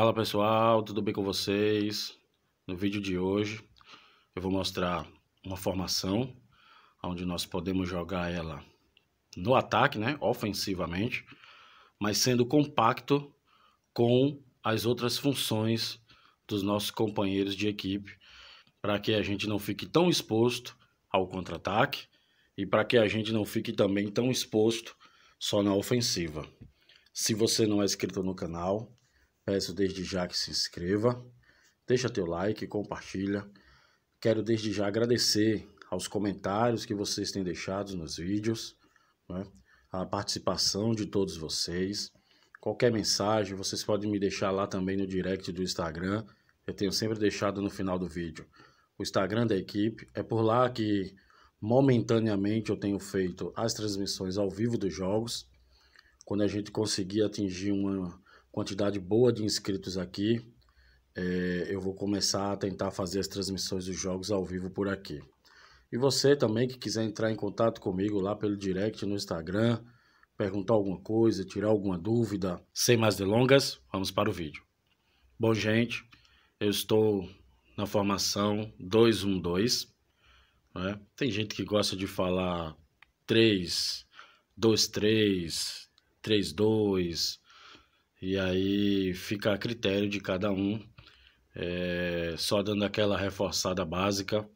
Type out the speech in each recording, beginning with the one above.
Fala pessoal, tudo bem com vocês? No vídeo de hoje eu vou mostrar uma formação onde nós podemos jogar ela no ataque, né, ofensivamente, mas sendo compacto com as outras funções dos nossos companheiros de equipe, para que a gente não fique tão exposto ao contra-ataque e para que a gente não fique também tão exposto só na ofensiva. Se você não é inscrito no canal, Peço desde já que se inscreva, deixa teu like, compartilha. Quero desde já agradecer aos comentários que vocês têm deixado nos vídeos, né? a participação de todos vocês. Qualquer mensagem, vocês podem me deixar lá também no direct do Instagram. Eu tenho sempre deixado no final do vídeo. O Instagram da equipe é por lá que momentaneamente eu tenho feito as transmissões ao vivo dos jogos. Quando a gente conseguir atingir uma quantidade boa de inscritos aqui. É, eu vou começar a tentar fazer as transmissões dos jogos ao vivo por aqui. E você também que quiser entrar em contato comigo lá pelo direct no Instagram, perguntar alguma coisa, tirar alguma dúvida, sem mais delongas, vamos para o vídeo. Bom, gente, eu estou na formação 212. Né? Tem gente que gosta de falar 3, 2, 3, 3, 2, e aí fica a critério de cada um, é, só dando aquela reforçada básica.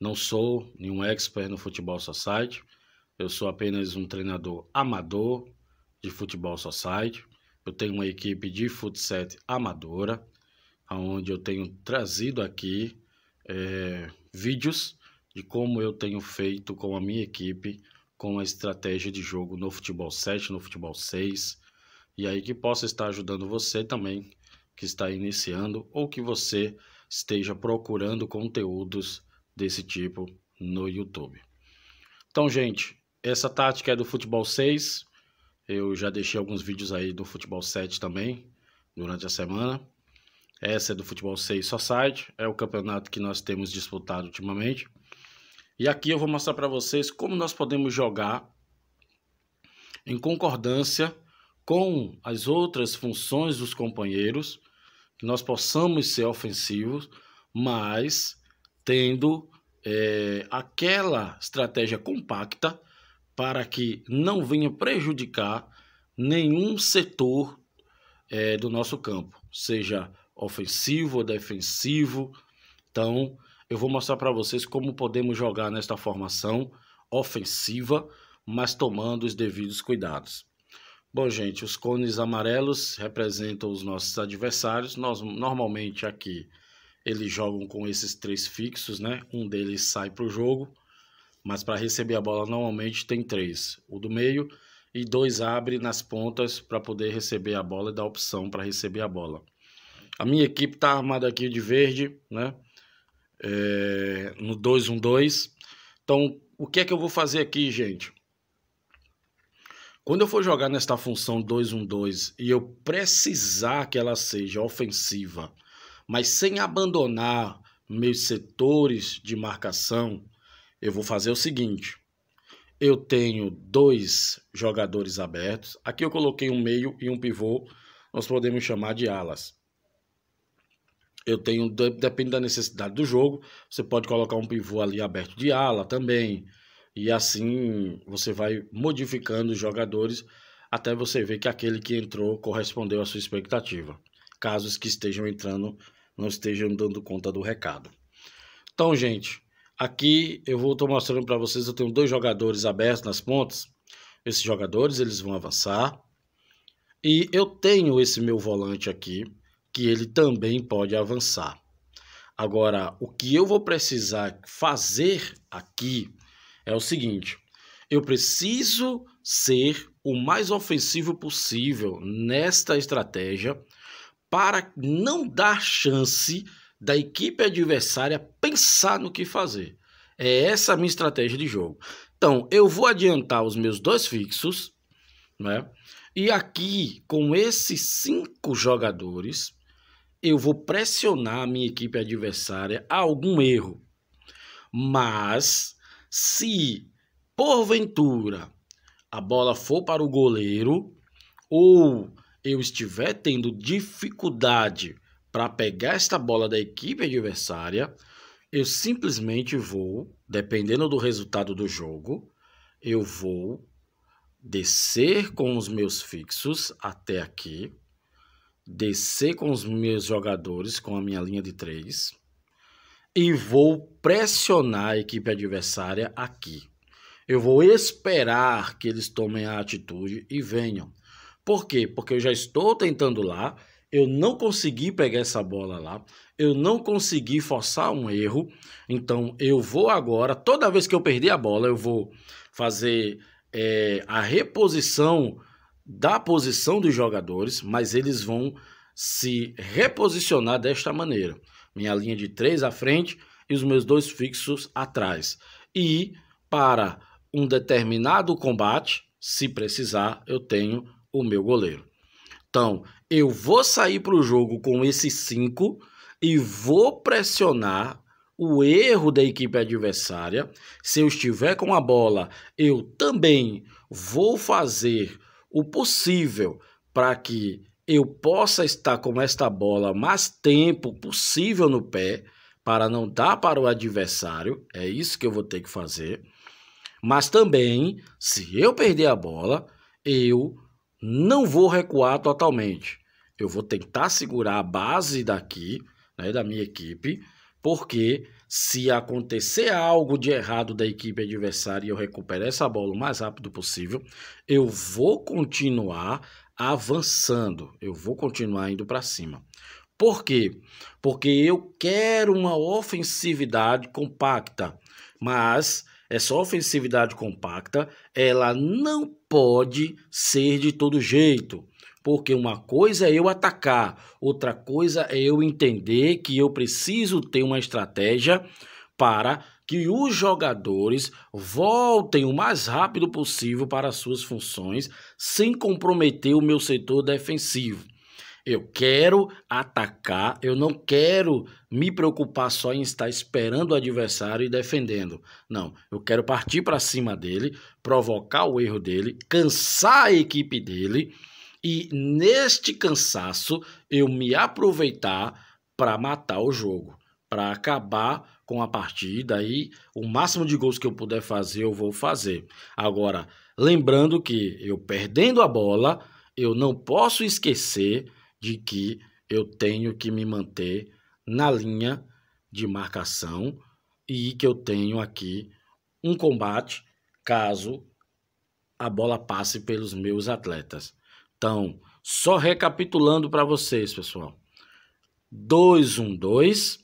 Não sou nenhum expert no Futebol Society, eu sou apenas um treinador amador de Futebol Society. Eu tenho uma equipe de futsal amadora, onde eu tenho trazido aqui é, vídeos de como eu tenho feito com a minha equipe, com a estratégia de jogo no Futebol 7, no Futebol 6, e aí que possa estar ajudando você também que está iniciando ou que você esteja procurando conteúdos desse tipo no YouTube. Então, gente, essa tática é do futebol 6. Eu já deixei alguns vídeos aí do futebol 7 também durante a semana. Essa é do futebol 6 Society, é o campeonato que nós temos disputado ultimamente. E aqui eu vou mostrar para vocês como nós podemos jogar em concordância com as outras funções dos companheiros, que nós possamos ser ofensivos, mas tendo é, aquela estratégia compacta para que não venha prejudicar nenhum setor é, do nosso campo, seja ofensivo ou defensivo. Então, eu vou mostrar para vocês como podemos jogar nesta formação ofensiva, mas tomando os devidos cuidados. Bom, gente, os cones amarelos representam os nossos adversários. Nós normalmente aqui eles jogam com esses três fixos, né? Um deles sai para o jogo, mas para receber a bola normalmente tem três: o do meio e dois abre nas pontas para poder receber a bola e dar opção para receber a bola. A minha equipe está armada aqui de verde, né? É, no 2-1-2. Então, o que é que eu vou fazer aqui, gente? Quando eu for jogar nesta função 2-1-2 e eu precisar que ela seja ofensiva, mas sem abandonar meus setores de marcação, eu vou fazer o seguinte. Eu tenho dois jogadores abertos. Aqui eu coloquei um meio e um pivô. Nós podemos chamar de alas. Eu tenho, depende da necessidade do jogo, você pode colocar um pivô ali aberto de ala também. E assim você vai modificando os jogadores até você ver que aquele que entrou correspondeu à sua expectativa. Caso os que estejam entrando não estejam dando conta do recado. Então, gente, aqui eu vou estar mostrando para vocês, eu tenho dois jogadores abertos nas pontas. Esses jogadores, eles vão avançar. E eu tenho esse meu volante aqui, que ele também pode avançar. Agora, o que eu vou precisar fazer aqui é o seguinte: eu preciso ser o mais ofensivo possível nesta estratégia para não dar chance da equipe adversária pensar no que fazer. É essa a minha estratégia de jogo. Então, eu vou adiantar os meus dois fixos, né? E aqui, com esses cinco jogadores, eu vou pressionar a minha equipe adversária a algum erro. Mas se porventura a bola for para o goleiro ou eu estiver tendo dificuldade para pegar esta bola da equipe adversária, eu simplesmente vou, dependendo do resultado do jogo, eu vou descer com os meus fixos até aqui, descer com os meus jogadores com a minha linha de três e vou pressionar a equipe adversária aqui. Eu vou esperar que eles tomem a atitude e venham. Por quê? Porque eu já estou tentando lá, eu não consegui pegar essa bola lá, eu não consegui forçar um erro, então eu vou agora, toda vez que eu perder a bola, eu vou fazer é, a reposição da posição dos jogadores, mas eles vão se reposicionar desta maneira minha linha de três à frente e os meus dois fixos atrás. E para um determinado combate, se precisar, eu tenho o meu goleiro. Então, eu vou sair para o jogo com esses cinco e vou pressionar o erro da equipe adversária. Se eu estiver com a bola, eu também vou fazer o possível para que eu possa estar com esta bola mais tempo possível no pé para não dar para o adversário, é isso que eu vou ter que fazer. Mas também, se eu perder a bola, eu não vou recuar totalmente. Eu vou tentar segurar a base daqui, né, da minha equipe, porque se acontecer algo de errado da equipe adversária e eu recuperar essa bola o mais rápido possível, eu vou continuar avançando, eu vou continuar indo para cima. Por quê? Porque eu quero uma ofensividade compacta, mas essa ofensividade compacta, ela não pode ser de todo jeito. Porque uma coisa é eu atacar, outra coisa é eu entender que eu preciso ter uma estratégia para que os jogadores voltem o mais rápido possível para suas funções, sem comprometer o meu setor defensivo. Eu quero atacar, eu não quero me preocupar só em estar esperando o adversário e defendendo. Não, eu quero partir para cima dele, provocar o erro dele, cansar a equipe dele e neste cansaço eu me aproveitar para matar o jogo, para acabar com a partida aí o máximo de gols que eu puder fazer, eu vou fazer. Agora, lembrando que eu perdendo a bola, eu não posso esquecer de que eu tenho que me manter na linha de marcação e que eu tenho aqui um combate caso a bola passe pelos meus atletas. Então, só recapitulando para vocês, pessoal. 2-1-2,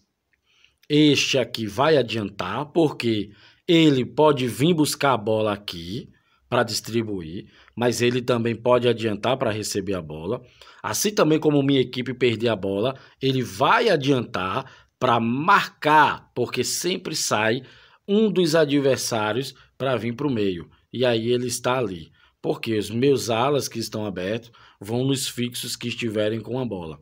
este aqui vai adiantar, porque ele pode vir buscar a bola aqui para distribuir, mas ele também pode adiantar para receber a bola. Assim também como minha equipe perder a bola, ele vai adiantar para marcar, porque sempre sai um dos adversários para vir para o meio. E aí ele está ali. Porque os meus alas que estão abertos vão nos fixos que estiverem com a bola.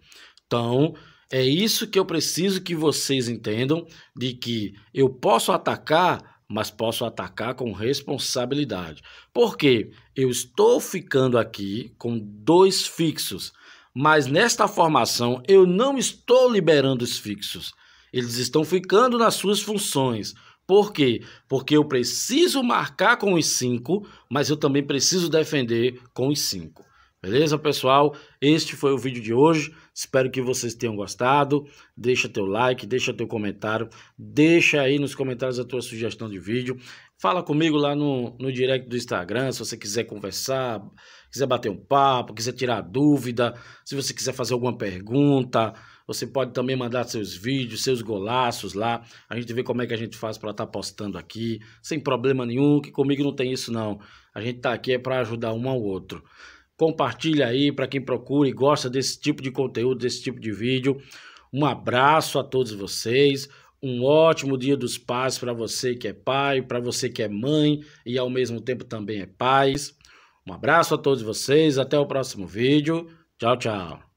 Então, é isso que eu preciso que vocês entendam: de que eu posso atacar, mas posso atacar com responsabilidade. Porque eu estou ficando aqui com dois fixos, mas nesta formação eu não estou liberando os fixos. Eles estão ficando nas suas funções. Por quê? Porque eu preciso marcar com os cinco, mas eu também preciso defender com os cinco. Beleza, pessoal? Este foi o vídeo de hoje. Espero que vocês tenham gostado. Deixa teu like, deixa teu comentário, deixa aí nos comentários a tua sugestão de vídeo. Fala comigo lá no, no direct do Instagram, se você quiser conversar, quiser bater um papo, quiser tirar dúvida, se você quiser fazer alguma pergunta, você pode também mandar seus vídeos, seus golaços lá. A gente vê como é que a gente faz para estar tá postando aqui, sem problema nenhum, que comigo não tem isso não. A gente tá aqui é para ajudar um ao outro. Compartilha aí para quem procura e gosta desse tipo de conteúdo, desse tipo de vídeo. Um abraço a todos vocês. Um ótimo Dia dos Pais para você que é pai, para você que é mãe e ao mesmo tempo também é pai. Um abraço a todos vocês, até o próximo vídeo. Tchau, tchau.